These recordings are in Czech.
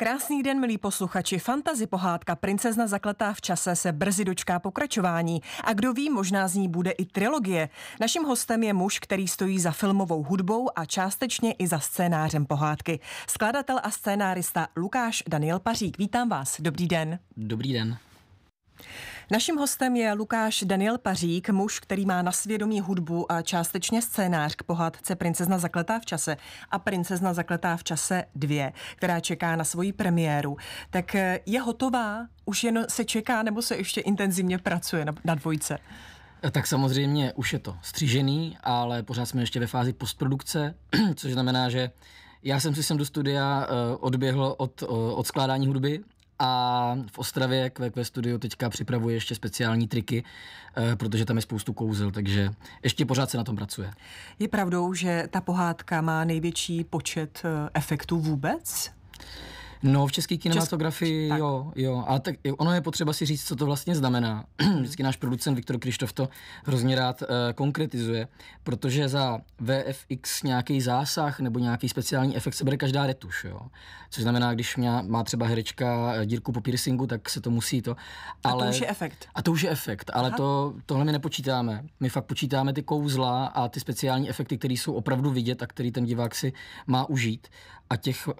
Krásný den, milí posluchači. Fantazy pohádka Princezna zakletá v čase se brzy dočká pokračování a kdo ví, možná z ní bude i trilogie. Naším hostem je muž, který stojí za filmovou hudbou a částečně i za scénářem pohádky. Skladatel a scénárista Lukáš Daniel Pařík. Vítám vás. Dobrý den. Dobrý den. Naším hostem je Lukáš Daniel Pařík, muž, který má na svědomí hudbu a částečně scénář k pohádce Princezna zakletá v čase a Princezna zakletá v čase 2, která čeká na svoji premiéru. Tak eh, je hotová? Už jen se čeká nebo se ještě intenzivně pracuje na, na dvojce? Eh, tak samozřejmě už je to střížený, ale pořád jsme ještě ve fázi postprodukce, což znamená, že já jsem si sem do studia eh, odběhl od, od skládání hudby a v Ostravě QQ Studio teďka připravuje ještě speciální triky, eh, protože tam je spoustu kouzel, takže ještě pořád se na tom pracuje. Je pravdou, že ta pohádka má největší počet eh, efektů vůbec? No, v české kinematografii, Česk... jo, jo. A tak ono je potřeba si říct, co to vlastně znamená. Vždycky náš producent Viktor Krištof to hrozně rád uh, konkretizuje, protože za VFX nějaký zásah nebo nějaký speciální efekt se bere každá retuš, jo. Což znamená, když mě, má třeba herečka eh, dírku po piercingu, tak se to musí to. Ale... A to už je efekt. A to už je efekt, ale Aha. to, tohle my nepočítáme. My fakt počítáme ty kouzla a ty speciální efekty, které jsou opravdu vidět a který ten divák si má užít a těch, uh,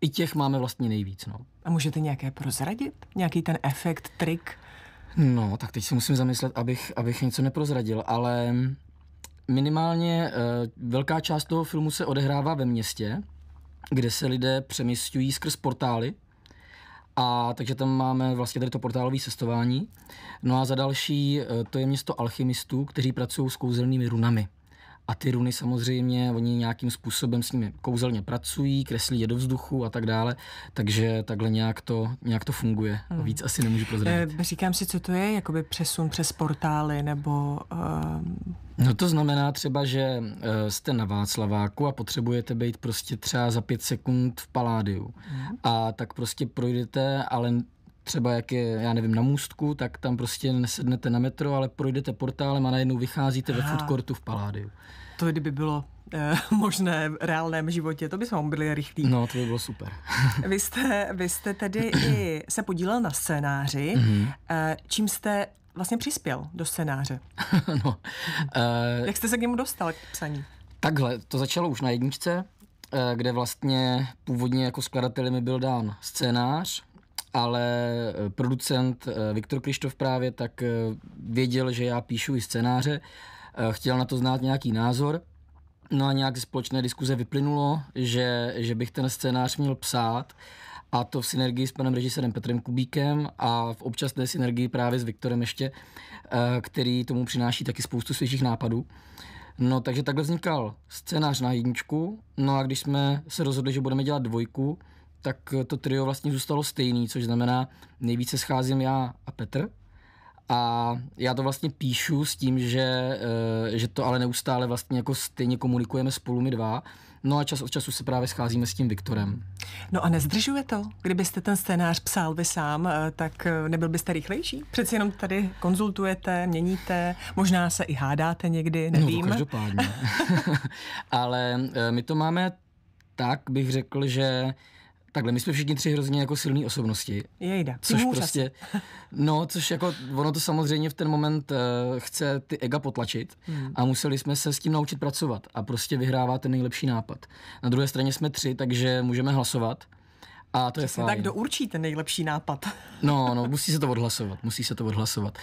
i těch máme vlastně nejvíc. No. A můžete nějaké prozradit? Nějaký ten efekt, trik? No, tak teď si musím zamyslet, abych, abych něco neprozradil, ale minimálně uh, velká část toho filmu se odehrává ve městě, kde se lidé přemysťují skrz portály, a takže tam máme vlastně tady to portálové cestování. No a za další, eh, to je město alchymistů, kteří pracují s kouzelnými runami. A ty runy samozřejmě, oni nějakým způsobem s nimi kouzelně pracují, kreslí je do vzduchu a tak dále, takže takhle nějak to, nějak to funguje. Hmm. Víc asi nemůžu prozradit. Eh, říkám si, co to je, jakoby přesun přes portály nebo... Um... No to znamená třeba, že eh, jste na Václaváku a potřebujete být prostě třeba za pět sekund v Paládiu. Hmm. A tak prostě projdete, ale třeba jak je, já nevím, na můstku, tak tam prostě nesednete na metro, ale projdete portálem a najednou vycházíte Aha. ve foodcourtu v Paládiu. To kdyby bylo eh, možné v reálném životě, to by jsme byli rychlí. No, to by bylo super. vy, jste, vy jste tedy i se podílel na scénáři, mm-hmm. čím jste vlastně přispěl do scénáře. no, eh, Jak jste se k němu dostal, k psaní? Takhle, to začalo už na jedničce, kde vlastně původně jako skladateli mi byl dán scénář ale eh, producent eh, Viktor Krištof právě tak eh, věděl, že já píšu i scénáře, chtěl na to znát nějaký názor, No a nějak ze společné diskuze vyplynulo, že, že bych ten scénář měl psát a to v synergii s panem režisérem Petrem Kubíkem a v občasné synergii právě s Viktorem ještě, který tomu přináší taky spoustu svěžích nápadů. No takže takhle vznikal scénář na jedničku, no a když jsme se rozhodli, že budeme dělat dvojku, tak eh, to trio vlastně zůstalo stejný, což znamená, nejvíce scházím já a Petr. A já to vlastně píšu s tím, že, eh, že to ale neustále vlastně jako stejně komunikujeme spolu my dva. No a čas od času se právě scházíme s tím Viktorem. No a nezdržuje to? Kdybyste ten scénář psal vy sám, eh, tak nebyl byste rychlejší? Přeci jenom tady konzultujete, měníte, možná se i hádáte někdy, no, nevím. No každopádně. ale my to máme tak, bych řekl, že takhle, my jsme všichni tři hrozně jako silné osobnosti. Jejda, což prostě, No, což jako, ono to samozřejmě v ten moment uh, chce ty ega potlačit hmm. a museli jsme se s tím naučit pracovat a prostě vyhrává ten nejlepší nápad. Na druhé straně jsme tři, takže můžeme hlasovat a to je fajn. tak, do určí ten nejlepší nápad? No, no, musí se to odhlasovat, musí se to odhlasovat.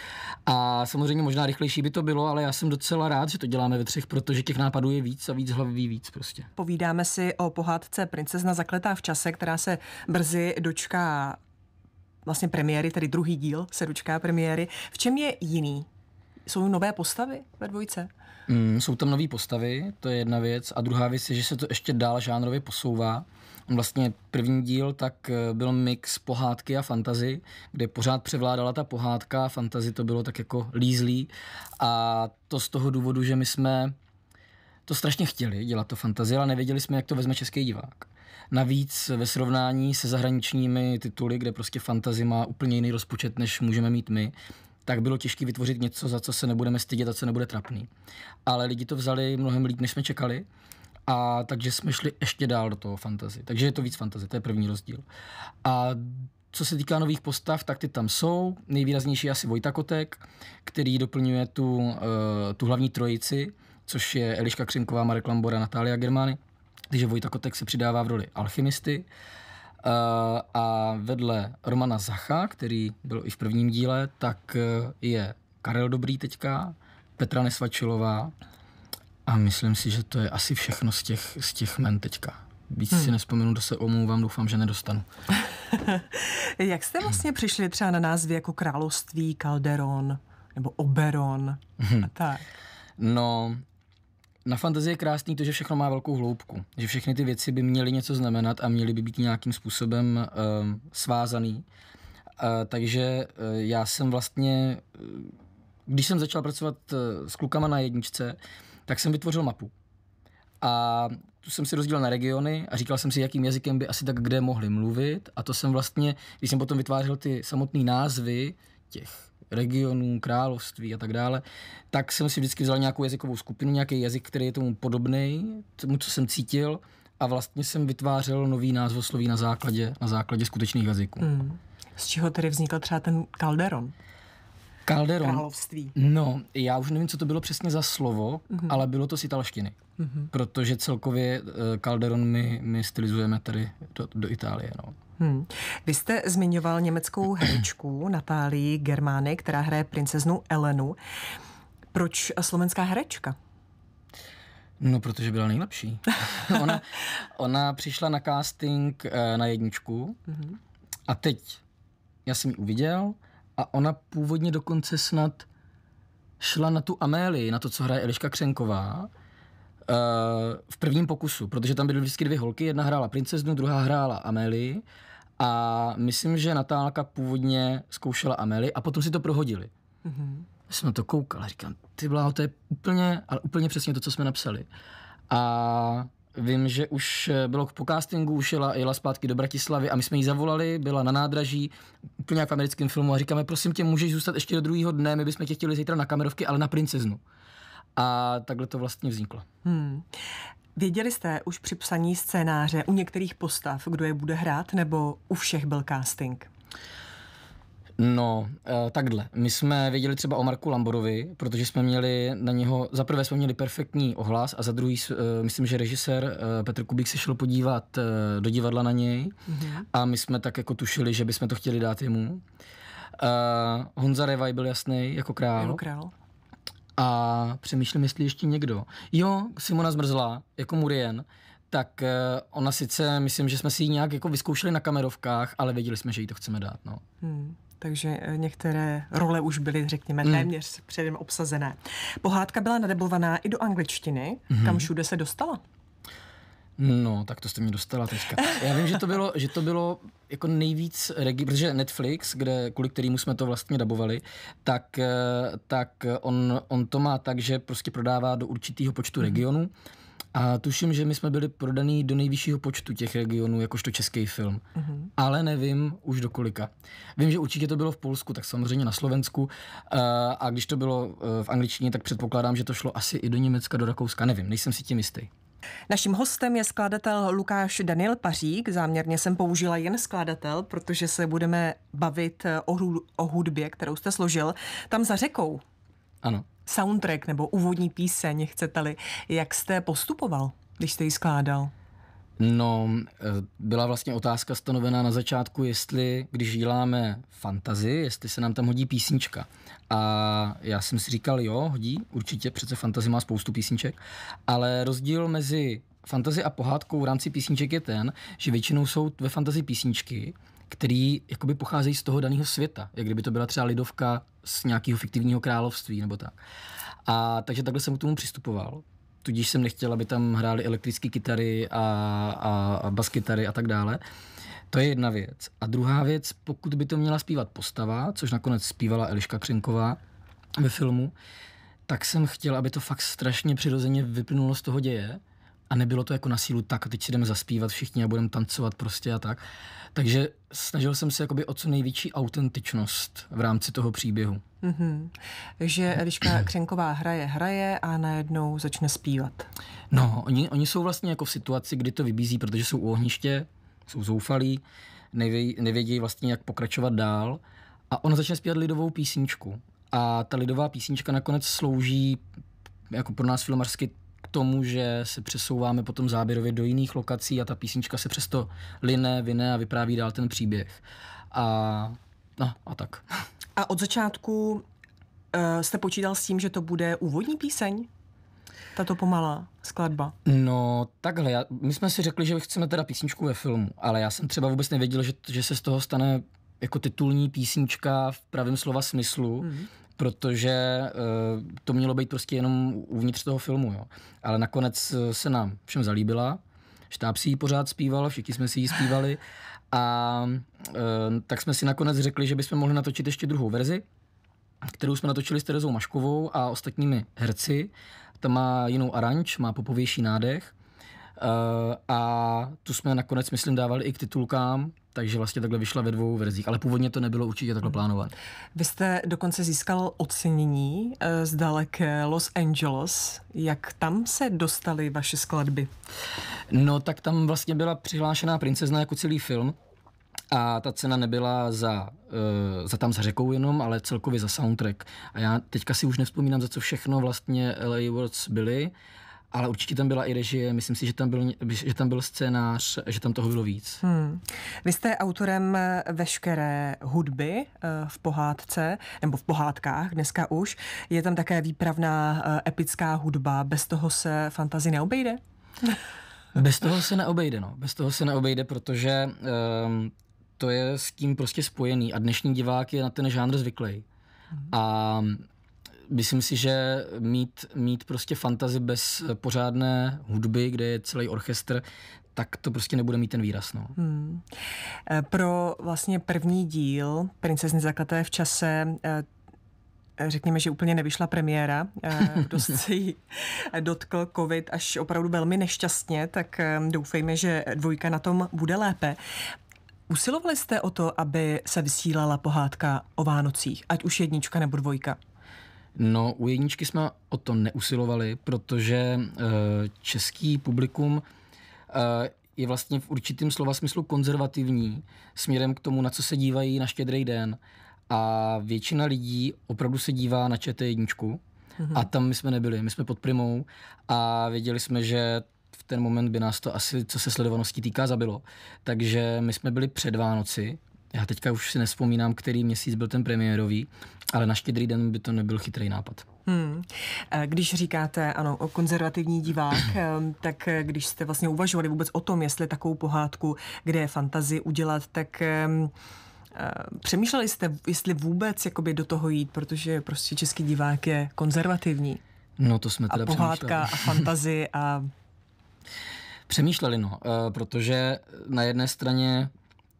A samozřejmě možná rychlejší by to bylo, ale já jsem docela rád, že to děláme ve třech, protože těch nápadů je víc a víc hlavy víc prostě. Povídáme si o pohádce Princezna zakletá v čase, která se brzy dočká vlastně premiéry, tedy druhý díl se dočká premiéry. V čem je jiný jsou nové postavy ve dvojce? Mm, jsou tam nové postavy, to je jedna věc. A druhá věc je, že se to ještě dál žánrově posouvá. Vlastně první díl tak eh, byl mix pohádky a fantazy, kde pořád převládala ta pohádka a fantazy to bylo tak jako lízlý. A to z toho důvodu, že my jsme to strašně chtěli dělat to fantazie, ale nevěděli jsme, jak to vezme český divák. Navíc ve srovnání se zahraničními tituly, kde prostě fantazi má úplně jiný rozpočet, než můžeme mít my, tak bylo těžké vytvořit něco, za co se nebudeme stydět a co nebude trapný. Ale lidi to vzali mnohem líp, než jsme čekali. A takže jsme šli ještě dál do toho fantazy. Takže je to víc fantazy, to je první rozdíl. A co se týká nových postav, tak ty tam jsou. Nejvýraznější je asi Vojta Kotek, který doplňuje tu, uh, tu hlavní trojici, což je Eliška Křenková, Marek Lambora, Natália Germány. Takže Vojta Kotek se přidává v roli alchymisty. Uh, a vedle Romana Zacha, který byl i v prvním díle, tak e, je Karel Dobrý teďka, Petra Nesvačilová a myslím si, že to je asi všechno z těch, z těch men teďka. Víc hmm. si nespomenu, to se omlouvám, doufám, že nedostanu. Jak jste vlastně přišli třeba na názvy jako Království, Calderon nebo Oberon a hmm. tak? No, na fantazii je krásný to, že všechno má velkou hloubku, že všechny ty věci by měly něco znamenat a měly by být nějakým způsobem um, svázaný. Uh, takže uh, já jsem vlastně, eh, když jsem začal pracovat uh, s klukama na jedničce, tak jsem vytvořil mapu. A tu jsem si rozdělil na regiony a říkal jsem si, jakým jazykem by asi tak kde mohli mluvit. A to jsem vlastně, když jsem potom vytvářel ty samotné názvy těch regionů, království a tak dále, tak jsem si vždycky vzal nějakou jazykovou skupinu, nějaký jazyk, který je tomu podobný, tomu, co jsem cítil a vlastně jsem vytvářel nový názvosloví na základě, na základě skutečných jazyků. Hmm. Z čeho tedy vznikl třeba ten Calderon? Calderon. Království. No, já už nevím, co to bylo přesně za slovo, mm-hmm. ale bylo to z italštiny. Mm-hmm. Protože celkově eh, Calderon my, my stylizujeme tady do, do Itálie. No. Hmm. Vy jste zmiňoval německou herečku Natálii Germány, která hraje princeznu Elenu. Proč slovenská herečka? No, protože byla nejlepší. ona, ona přišla na casting eh, na jedničku mm-hmm. a teď já jsem ji uviděl a ona původně dokonce snad šla na tu Amélii, na to, co hraje Eliška Křenková, eh, v prvním pokusu, protože tam byly vždycky dvě holky, jedna hrála princeznu, druhá hrála Amélii a myslím, že Natálka původně zkoušela Amely a potom si to prohodili. Mm-hmm. Já jsem na to koukal a říkám, ty bláho, to je úplně, ale úplně přesně to, co jsme napsali. A vím, že už eh, bylo po castingu, už jela, jela zpátky do Bratislavy a my jsme ji zavolali, byla na nádraží, úplně jak v americkém filmu a říkáme, prosím tě, můžeš zůstat ještě do druhého dne, my bychom tě chtěli zítra na kamerovky, ale na princeznu. A takhle to vlastně vzniklo. Hmm. Věděli jste už při psaní scénáře u některých postav, kdo je bude hrát, nebo u všech byl casting? No, eh, takhle. My jsme věděli třeba o Marku Lamborovi, protože jsme měli na něho, za prvé jsme měli perfektní ohlas a za druhý, eh, myslím, že režisér eh, Petr Kubík se šel podívat do divadla na něj mhm. a my jsme tak jako tušili, že bychom to chtěli dát jemu. Honza Revaj byl jasný jako král. Jako král. A přemýšlím, jestli ještě někdo. Jo, Simona Zmrzla, jako Murien, tak eh, ona sice, myslím, že jsme si ji nějak jako vyzkoušeli na kamerovkách, ale věděli jsme, že jí to chceme dát. No. Hmm. Takže eh, některé role už byly, řekněme, hmm. předem obsazené. Pohádka byla nadebovaná i do angličtiny. Hmm. Kam všude se dostala? No, tak to jste mě dostala teďka. Já vím, že to bylo, že to bylo jako nejvíc, regi- protože Netflix, kde, kvůli kterému jsme to vlastně dabovali, tak, eh, tak on, on to má tak, že prostě prodává do určitého počtu mm. regionů. A tuším, že my jsme byli prodaný do nejvyššího počtu těch regionů, jakožto český film. Mm-hmm. Ale nevím už do kolika. Vím, že určitě to bylo v Polsku, tak samozřejmě na Slovensku. Eh, a když to bylo eh, v angličtině, tak předpokládám, že to šlo asi i do Německa, do Rakouska. Nevím, nejsem si tím jistý. Naším hostem je skladatel Lukáš Daniel Pařík. Záměrně jsem použila jen skladatel, protože se budeme bavit eh, o, o hudbě, kterou jste složil. Tam za řekou. Ano. Soundtrack nebo úvodní píseň, chcete-li. Jak jste postupoval, když jste ji skládal? No, eh, byla vlastně otázka stanovená na začátku, jestli, když děláme fantazi, jestli se nám tam hodí písnička. A já jsem si říkal, jo, hodí, určitě, přece fantazi má spoustu písniček, ale rozdíl mezi fantazi a pohádkou v rámci písniček je ten, že většinou jsou ve fantazi písničky, který jakoby pocházejí z toho daného světa, jak kdyby to byla třeba lidovka z nějakého fiktivního království nebo tak. A takže takhle jsem k tomu přistupoval tudíž jsem nechtěl, aby tam hráli elektrické kytary a, a, a baskytary a tak dále. To je jedna věc. A druhá věc, pokud by to měla zpívat postava, což nakonec zpívala Eliška Křenková ve filmu, tak jsem chtěl, aby to fakt strašně přirozeně vyplnulo z toho děje, a nebylo to jako na sílu tak, teď si jdeme zaspívat všichni a budeme tancovat prostě a tak. Takže snažil jsem se jakoby o co největší autentičnost v rámci toho příběhu. Mm-hmm. Že Eliška Křenková hraje, hraje a najednou začne zpívat. No, oni, oni jsou vlastně jako v situaci, kdy to vybízí, protože jsou u ohniště, jsou zoufalí, nevědí, nevědí vlastně, jak pokračovat dál. A ona začne zpívat lidovou písničku. A ta lidová písnička nakonec slouží jako pro nás filmařsky tomu, že se přesouváme potom záběrově do jiných lokací a ta písnička se přesto line, vyne a vypráví dál ten příběh. A, no, a tak. A od začátku uh, jste počítal s tím, že to bude úvodní píseň? Tato pomalá skladba. No takhle, já, my jsme si řekli, že chceme teda písničku ve filmu, ale já jsem třeba vůbec nevěděl, že, že se z toho stane jako titulní písnička v pravém slova smyslu, mm-hmm protože uh, to mělo být prostě jenom uvnitř toho filmu. Jo. Ale nakonec eh, se nám všem zalíbila, štáb si ji pořád zpíval, všichni jsme si ji zpívali a uh, tak jsme si nakonec řekli, že bychom mohli natočit ještě druhou verzi, kterou jsme natočili s Terezou Maškovou a ostatními herci. Ta má jinou aranč, má popovější nádech. Uh, a tu jsme nakonec, myslím, dávali i k titulkám, takže vlastně takhle vyšla ve dvou verzích, ale původně to nebylo určitě takhle mhm. plánovat. Vy jste dokonce získal ocenění eh, z daleké Los Angeles. Jak tam se dostaly vaše skladby? No tak tam vlastně byla přihlášená princezna jako celý film, a ta cena nebyla za, uh, za tam za řekou jenom, ale celkově za soundtrack. A já teďka si už nevzpomínám, za co všechno vlastně LA Awards byly, ale určitě tam byla i režie, myslím si, že tam byl, že tam byl scénář, že tam toho bylo víc. Hmm. Vy jste autorem veškeré hudby eh, v pohádce, nebo v pohádkách dneska už. Je tam také výpravná eh, epická hudba, bez toho se fantazi neobejde? Bez toho se neobejde, no. Bez toho se neobejde, protože um, to je s tím prostě spojený a dnešní divák je na ten žánr zvyklý. Hmm. A myslím si, že mít, mít prostě fantazy bez pořádné hudby, kde je celý orchestr, tak to prostě nebude mít ten výraz. No. Hmm. Eh, pro vlastně první díl Princezny zaklaté v čase eh, řekněme, že úplně nevyšla premiéra, dost se jí dotkl covid až opravdu velmi nešťastně, tak eh, doufejme, že dvojka na tom bude lépe. Usilovali jste o to, aby se vysílala pohádka o Vánocích, ať už jednička nebo dvojka? No, u jedničky jsme o to neusilovali, protože eh, český publikum eh, je vlastně v určitém slova smyslu konzervativní směrem k tomu, na co se dívají na štědrý den. A většina lidí opravdu se dívá na čt Mm-hmm. a tam my jsme nebyli. My jsme pod primou a věděli jsme, že v ten moment by nás to asi, co se sledovaností týká, zabilo. Takže my jsme byli před Vánoci já teďka už si nespomínám, který měsíc byl ten premiérový, ale na štědrý den by to nebyl chytrý nápad. Hmm. Když říkáte, ano, o konzervativní divák, tak eh, když jste vlastně uvažovali vůbec o tom, jestli takovou pohádku, kde je fantazii udělat, tak eh, přemýšleli jste, jestli vůbec jakoby do toho jít, protože prostě český divák je konzervativní. No to jsme teda A pohádka a fantazi a... Přemýšleli, no, eh, protože na jedné straně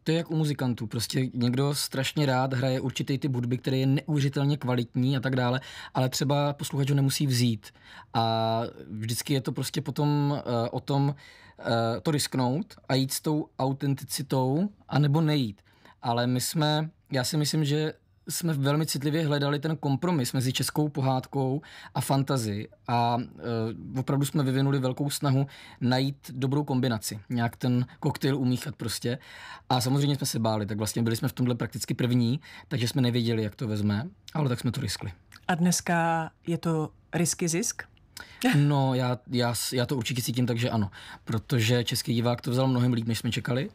to je jak u muzikantů. Prostě někdo strašně rád hraje určitý ty budby, které je neuvěřitelně kvalitní a tak dále, ale třeba posluchač ho nemusí vzít. A vždycky je to prostě potom uh, o tom uh, to risknout a jít s tou autenticitou, anebo nejít. Ale my jsme, já si myslím, že jsme velmi citlivě hledali ten kompromis mezi českou pohádkou a fantazi a e, opravdu jsme vyvinuli velkou snahu najít dobrou kombinaci, nějak ten koktejl umíchat prostě. A samozřejmě jsme se báli, tak vlastně byli jsme v tomhle prakticky první, takže jsme nevěděli, jak to vezme, ale tak jsme to riskli. A dneska je to risky zisk? No, já, já, já to určitě cítím, takže ano, protože český divák to vzal mnohem líp, než jsme čekali.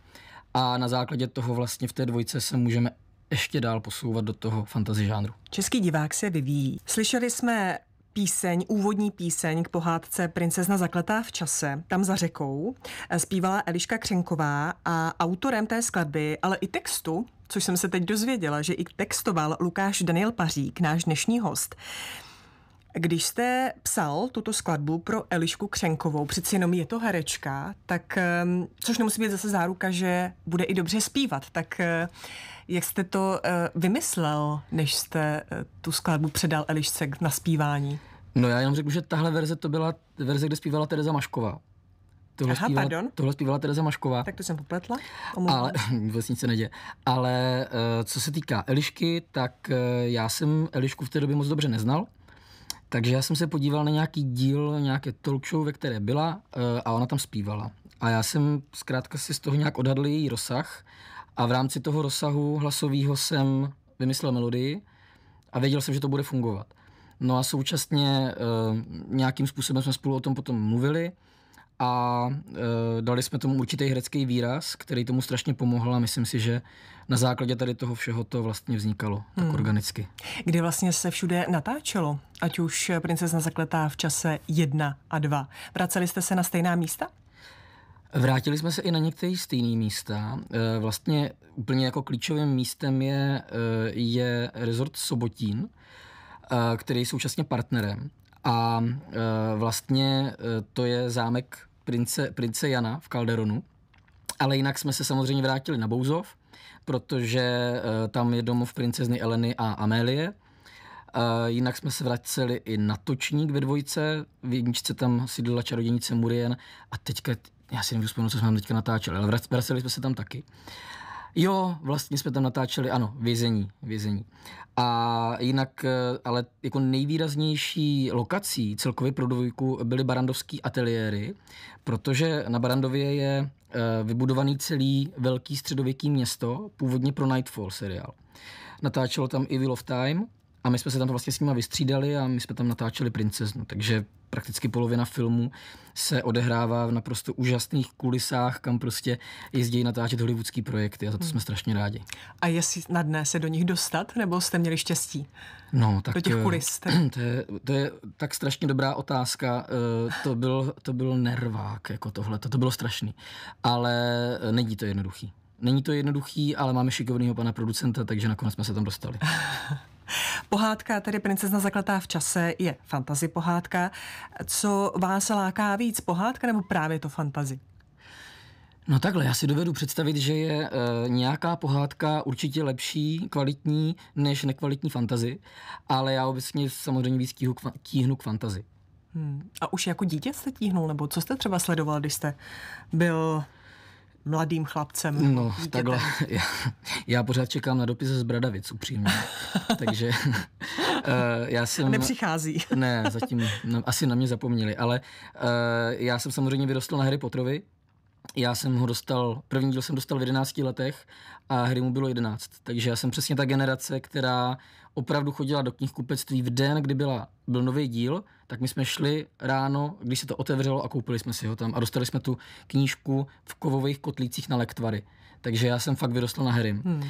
A na základě toho vlastně v té dvojce se můžeme ještě dál posouvat do toho fantasy žánru. Český divák se vyvíjí. Slyšeli jsme píseň, úvodní píseň k pohádce Princezna zakletá v čase, tam za řekou, zpívala Eliška Křenková a autorem té skladby, ale i textu, což jsem se teď dozvěděla, že i textoval Lukáš Daniel Pařík, náš dnešní host, když jste psal tuto skladbu pro Elišku Křenkovou, přeci jenom je to herečka, tak ehm, což nemusí být zase záruka, že bude i dobře zpívat, tak eh, jak jste to eh, vymyslel, než jste eh, tu skladbu předal Elišce na zpívání? No já jenom řeknu, že tahle verze to byla verze, kde zpívala Tereza Mašková. Tohle, Aha, zpívala, pardon. tohle zpívala Tereza Mašková. Tak to jsem popletla. Omluvám. Ale vlastně nic se neděje. Ale co se týká Elišky, tak já jsem Elišku v té době moc dobře neznal. Takže já jsem se podíval na nějaký díl, nějaké talk show, ve které byla eh, a ona tam zpívala. A já jsem zkrátka si z toho nějak odhadl její rozsah a v rámci toho rozsahu hlasového jsem vymyslel melodii a věděl jsem, že to bude fungovat. No a současně eh, nějakým způsobem jsme spolu o tom potom mluvili a e, dali jsme tomu určitý herecký výraz, který tomu strašně pomohl a myslím si, že na základě tady toho všeho to vlastně vznikalo tak hmm. organicky. Kdy vlastně se všude natáčelo, ať už princezna zakletá v čase 1 a 2. Vraceli jste se na stejná místa? Vrátili jsme se i na některé stejné místa. E, vlastně úplně jako klíčovým místem je, e, je rezort Sobotín, e, který je současně partnerem. A e, vlastně e, to je zámek prince, prince Jana v Calderonu. Ale jinak jsme se samozřejmě vrátili na Bouzov, protože eh, tam je domov princezny Eleny a Amélie. Eh, jinak jsme se vraceli i na Točník ve dvojce, v jedničce tam sídlila čarodějnice Murien a teďka, já si nevím, co jsme tam teďka natáčeli, ale vraceli jsme se tam taky. Uh, Jo, vlastně jsme tam natáčeli, ano, vězení, vězení. A jinak, eh, ale jako nejvýraznější lokací celkově pro dvojku byly barandovský ateliéry, protože na Barandově je eh, vybudovaný celý velký středověký město, původně pro Nightfall seriál. Natáčelo tam i Will of Time, a my jsme se tam vlastně s nima vystřídali a my jsme tam natáčeli princeznu, takže prakticky polovina filmu se odehrává v naprosto úžasných kulisách, kam prostě jezdí natáčet hollywoodský projekty a za to hmm. jsme strašně rádi. A je snadné se do nich dostat, nebo jste měli štěstí? No, tak do těch eh, kulis. To je, to je tak strašně dobrá otázka. Eh, to byl, to byl nervák, jako tohle, to, to bylo strašný. Ale eh, není to jednoduchý. Není to jednoduchý, ale máme šikovného pana producenta, takže nakonec jsme se tam dostali. Pohádka, tedy Princezna zakletá v čase, je fantazy pohádka. Co vás láká víc, pohádka nebo právě to fantazy? No takhle, já si dovedu představit, že je e, nějaká pohádka určitě lepší, kvalitní, než nekvalitní fantazy, ale já obecně samozřejmě víc tíhu k, tíhnu k fantazi. Hmm. A už jako dítě jste tíhnul, nebo co jste třeba sledoval, když jste byl mladým chlapcem? No, dítěte. takhle. Já, já pořád čekám na dopis z Bradavic, upřímně. Takže uh, já jsem... Nepřichází. ne, zatím no, asi na mě zapomněli, ale uh, já jsem samozřejmě vyrostl na Harry Potterovi, já jsem ho dostal, první díl jsem dostal v 11 letech a hry mu bylo 11. Takže já jsem přesně ta generace, která opravdu chodila do knihkupectví v den, kdy byla, byl nový díl, tak my jsme šli ráno, když se to otevřelo a koupili jsme si ho tam a dostali jsme tu knížku v kovových kotlících na lektvary. Takže já jsem fakt vyrostl na hry. Hmm.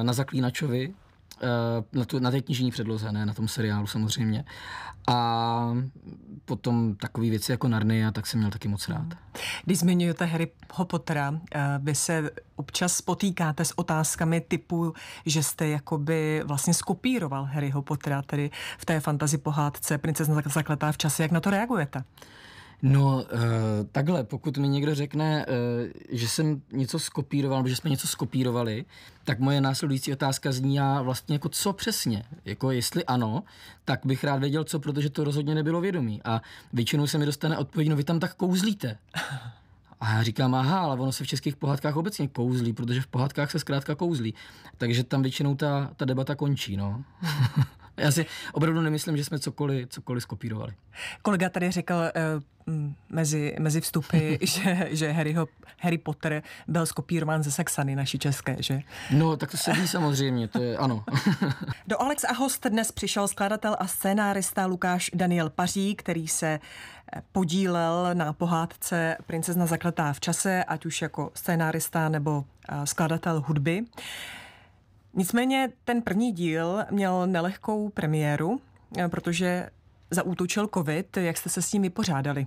Eh, na Zaklínačovi, Eh, na, tu, na té knižní předloze, ne na tom seriálu samozřejmě. A potom takové věci jako Narnia, tak jsem měl taky moc rád. Když zmiňujete Harryho Pottera, eh, vy se občas potýkáte s otázkami typu, že jste jakoby vlastně skopíroval Harryho Pottera, tedy v té fantazi pohádce Princezna zakletá v čase. Jak na to reagujete? No, uh, takhle, pokud mi někdo řekne, uh, že jsem něco skopíroval, nebo že jsme něco skopírovali, tak moje následující otázka zní já vlastně jako co přesně. Jako jestli ano, tak bych rád věděl co, protože to rozhodně nebylo vědomí. A většinou se mi dostane odpověď, no vy tam tak kouzlíte. A já říkám, aha, ale ono se v českých pohádkách obecně kouzlí, protože v pohádkách se zkrátka kouzlí. Takže tam většinou ta, ta debata končí, no. Já si opravdu nemyslím, že jsme cokoliv, cokoliv skopírovali. Kolega tady řekl uh, mezi, mezi vstupy, že, že Harryho, Harry Potter byl skopírován ze Saxany, naší české, že? No, tak to se ví samozřejmě, to je ano. Do Alex a host dnes přišel skladatel a scénárista Lukáš Daniel Paří, který se eh, podílel na pohádce Princezna zakletá v čase, ať už jako scénárista nebo eh, skladatel hudby. Uh, Nicméně ten první díl měl nelehkou premiéru, eh, protože zaútočil covid. Jak jste se s ním vypořádali?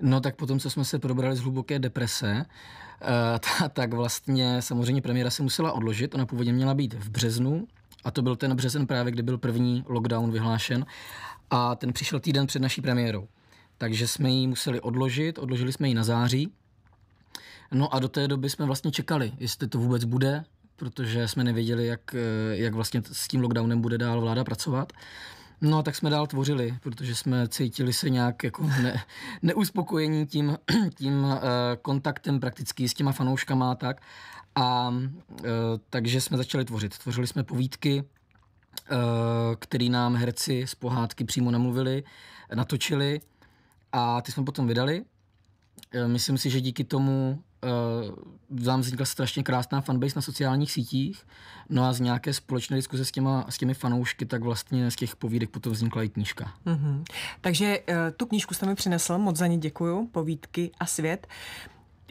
No tak potom, co jsme se probrali z hluboké deprese, eh, ta, tak vlastně samozřejmě premiéra se musela odložit. Ona původně měla být v březnu a to byl ten březen právě, kdy byl první lockdown vyhlášen a ten přišel týden před naší premiérou. Takže jsme ji museli odložit, odložili jsme ji na září. No a do té doby jsme vlastně čekali, jestli to vůbec bude, protože jsme nevěděli, jak, eh, jak vlastně s tím lockdownem bude dál vláda pracovat. No a tak jsme dál tvořili, protože jsme cítili se nějak jako ne, neuspokojení tím, tím eh, kontaktem prakticky s těma fanouškama a tak. A eh, takže jsme začali tvořit. Tvořili jsme povídky, který nám herci z pohádky přímo namluvili, natočili a ty jsme potom vydali. Myslím si, že díky tomu uh, eh, vám vznikla strašně krásná fanbase na sociálních sítích, no a z nějaké společné diskuze s, těma, s těmi fanoušky, tak vlastně z těch povídek potom vznikla i knížka. Mm-hmm. Takže uh, tu knížku jste mi přinesl, moc za ní děkuju, povídky a svět.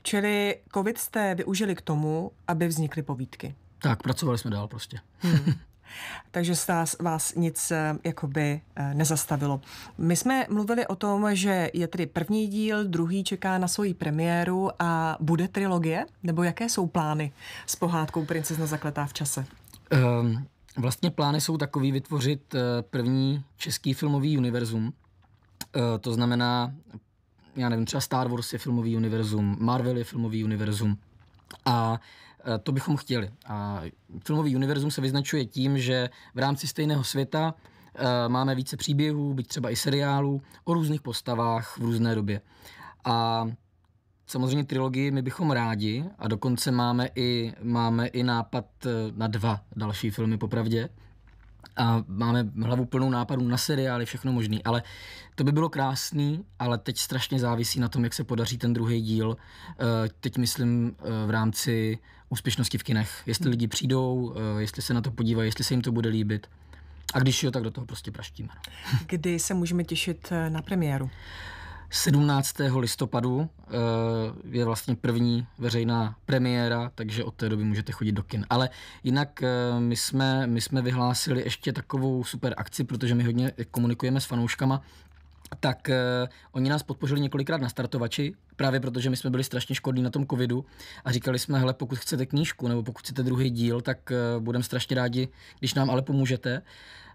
Čili covid jste využili k tomu, aby vznikly povídky. Tak, pracovali jsme dál prostě. Hmm takže se vás, vás nic eh, jakoby eh, nezastavilo. My jsme mluvili o tom, že je tedy první díl, druhý čeká na svoji premiéru a bude trilogie? Nebo jaké jsou plány s pohádkou Princezna zakletá v čase? Um, vlastně plány jsou takový vytvořit eh, první český filmový univerzum. To znamená, já nevím, třeba Star Wars je filmový univerzum, Marvel je filmový univerzum a Eh, to bychom chtěli. A filmový univerzum se vyznačuje tím, že v rámci stejného světa eh, máme více příběhů, byť třeba i seriálů o různých postavách v různé době. A samozřejmě trilogii my bychom rádi a dokonce máme i, máme i nápad eh, na dva další filmy popravdě, a máme hlavu plnou nápadů na seriály, všechno možný, ale to by bylo krásný, ale teď strašně závisí na tom, jak se podaří ten druhý díl. Eh, teď myslím eh, v rámci úspěšnosti v kinech, jestli lidi přijdou, eh, jestli se na to podívají, jestli se jim to bude líbit. A když jo, tak do toho prostě praštíme. No. Kdy se můžeme těšit na premiéru? 17. listopadu eh, je vlastně první veřejná premiéra, takže od té doby můžete chodit do kin. Ale jinak eh, my jsme, my jsme vyhlásili ještě takovou super akci, protože my hodně komunikujeme s fanouškama, tak eh, oni nás podpořili několikrát na startovači, právě protože my jsme byli strašně škodní na tom covidu a říkali jsme, hele, pokud chcete knížku nebo pokud chcete druhý díl, tak uh, budeme strašně rádi, když nám ale pomůžete.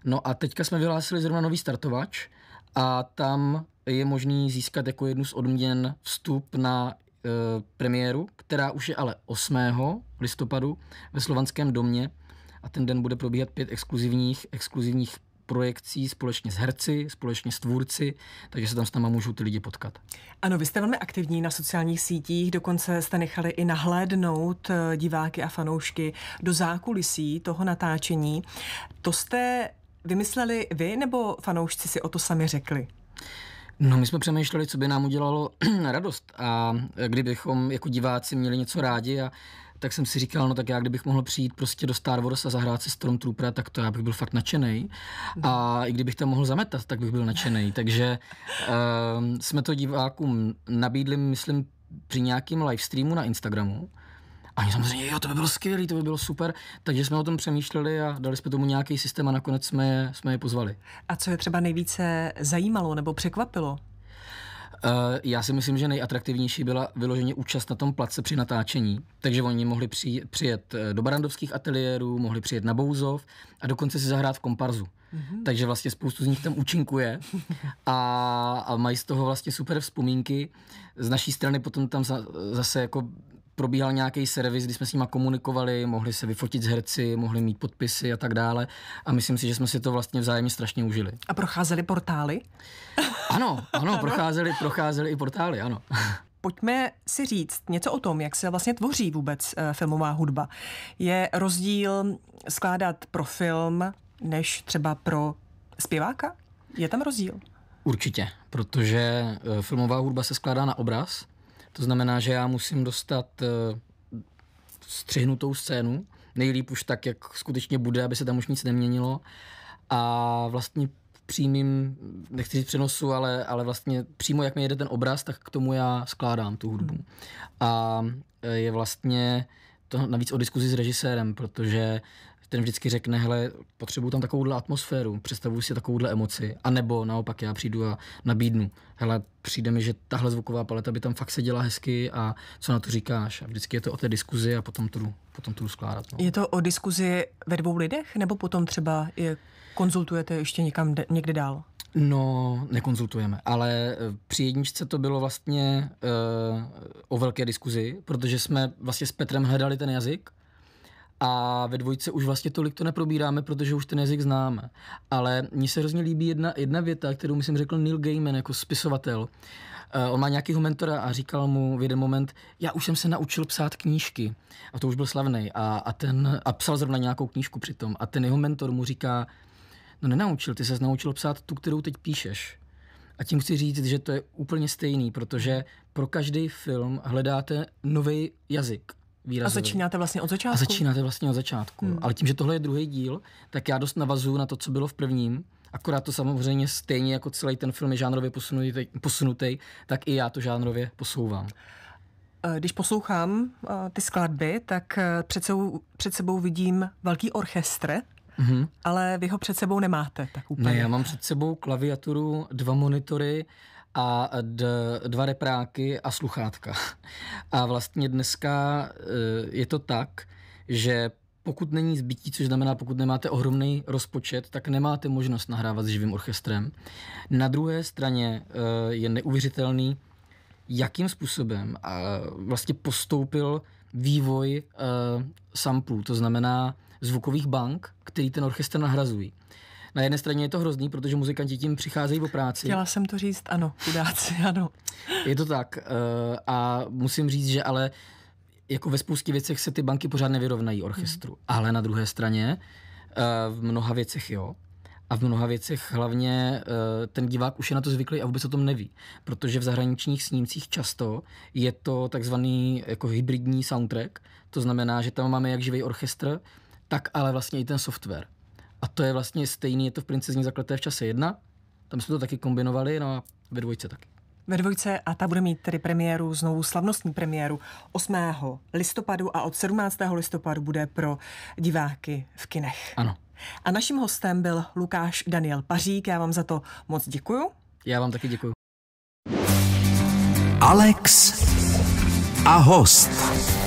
No a teďka jsme vyhlásili zrovna nový startovač, a tam je možný získat jako jednu z odměn vstup na e, premiéru, která už je ale 8. listopadu ve Slovanském domě a ten den bude probíhat pět exkluzivních, exkluzivních projekcí společně s herci, společně s tvůrci, takže se tam s náma můžou ty lidi potkat. Ano, vy jste velmi aktivní na sociálních sítích, dokonce jste nechali i nahlédnout eh, diváky a fanoušky do zákulisí toho natáčení. To jste vymysleli vy, nebo fanoušci si o to sami řekli? No, my jsme přemýšleli, co by nám udělalo radost a kdybychom jako diváci měli něco rádi a tak jsem si říkal, no tak já kdybych mohl přijít prostě do Star Wars a zahrát si Stormtroopera, tak to já bych byl fakt nadšený. A i kdybych tam mohl zametat, tak bych byl nadšený. Takže uh, jsme to divákům nabídli, myslím, při nějakém livestreamu na Instagramu. A oni samozřejmě, jo, to by bylo skvělé, to by bylo super. Takže jsme o tom přemýšleli a dali jsme tomu nějaký systém a nakonec jsme je, jsme je pozvali. A co je třeba nejvíce zajímalo nebo překvapilo? Eh, já si myslím, že nejatraktivnější byla vyloženě účast na tom place při natáčení. Takže oni mohli při, přijet eh, do barandovských ateliérů, mohli přijet na Bouzov a dokonce si zahrát v komparzu. Mm-hmm. Takže vlastně spoustu z nich tam účinkuje a, a mají z toho vlastně super vzpomínky. Z naší strany potom tam zase jako probíhal nějaký servis, kdy jsme s nima komunikovali, mohli se vyfotit s herci, mohli mít podpisy a tak dále. A myslím si, že jsme si to vlastně vzájemně strašně užili. A procházeli portály? Ano, ano, procházeli, procházeli i portály, ano. Pojďme si říct něco o tom, jak se vlastně tvoří vůbec eh, filmová hudba. Je rozdíl skládat pro film než třeba pro zpěváka? Je tam rozdíl? Určitě, protože eh, filmová hudba se skládá na obraz to znamená, že já musím dostat eh, střihnutou scénu, nejlíp už tak, jak skutečně bude, aby se tam už nic neměnilo. A vlastně přímým, nechci říct přenosu, ale, ale vlastně přímo jak mi jede ten obraz, tak k tomu já skládám tu hudbu. A eh, je vlastně to navíc o diskuzi s režisérem, protože ten vždycky řekne, hele, potřebuju tam takovouhle atmosféru, představuju si takovouhle emoci, a nebo naopak já přijdu a nabídnu, hele, přijde mi, že tahle zvuková paleta by tam fakt seděla hezky a co na to říkáš. A vždycky je to o té diskuzi a potom to potom to jdu skládat. No. Je to o diskuzi ve dvou lidech, nebo potom třeba je konzultujete ještě někam, někde dál? No, nekonzultujeme, ale eh, při jedničce to bylo vlastně uh, o velké diskuzi, protože jsme vlastně s Petrem hledali ten jazyk a ve dvojce už vlastně tolik to neprobíráme, protože už ten jazyk známe. Ale mně se hrozně líbí jedna, jedna věta, kterou myslím řekl Neil Gaiman jako spisovatel. Eh, on má nějakého mentora a říkal mu v jeden moment, já už jsem se naučil psát knížky. A to už byl slavný. A, a, ten, a psal zrovna nějakou knížku přitom. A ten jeho mentor mu říká, no nenaučil, ty se naučil psát tu, kterou teď píšeš. A tím chci říct, že to je úplně stejný, protože pro každý film hledáte nový jazyk výrazově. A začínáte vlastně od začátku? A začínáte vlastně od začátku. Hmm. Ale tím, že tohle je druhý díl, tak já dost navazuju na to, co bylo v prvním. Akorát to samozřejmě stejně jako celý ten film je žánrově posunutý, posunutý tak i já to žánrově posouvám. Eh, když poslouchám eh, ty skladby, tak eh, před sebou, před sebou vidím velký orchestr, mm-hmm. ale vy ho před sebou nemáte tak úplně. Ne, já mám před sebou klaviaturu, dva monitory, a dva repráky a sluchátka. A vlastně dneska eh, je to tak, že pokud není zbytí, což znamená, pokud nemáte ohromný rozpočet, tak nemáte možnost nahrávat s živým orchestrem. Na druhé straně eh, je neuvěřitelný, jakým způsobem vlastně postoupil vývoj eh, samplů, to znamená zvukových bank, který ten orchestr nahrazují. Na jedné straně je to hrozný, protože muzikanti tím přicházejí po práci. Chtěla jsem to říct, ano, chudáci, ano. je to tak. Eh, a musím říct, že ale jako ve spoustě věcech se ty banky pořád nevyrovnají orchestru. Hmm. Ale na druhé straně eh, v mnoha věcech jo. A v mnoha věcech hlavně eh, ten divák už je na to zvyklý a vůbec o tom neví. Protože v zahraničních snímcích často je to takzvaný jako hybridní soundtrack. To znamená, že tam máme jak živý orchestr, tak ale vlastně i ten software. A to je vlastně stejný, je to v princezní zakleté v čase 1. Tam jsme to taky kombinovali, no a ve dvojce taky. Ve dvojce a ta bude mít tedy premiéru, znovu slavnostní premiéru 8. listopadu a od 17. listopadu bude pro diváky v kinech. Ano. A naším hostem byl Lukáš Daniel Pařík. Já vám za to moc děkuju. Já vám taky děkuju. Alex a host.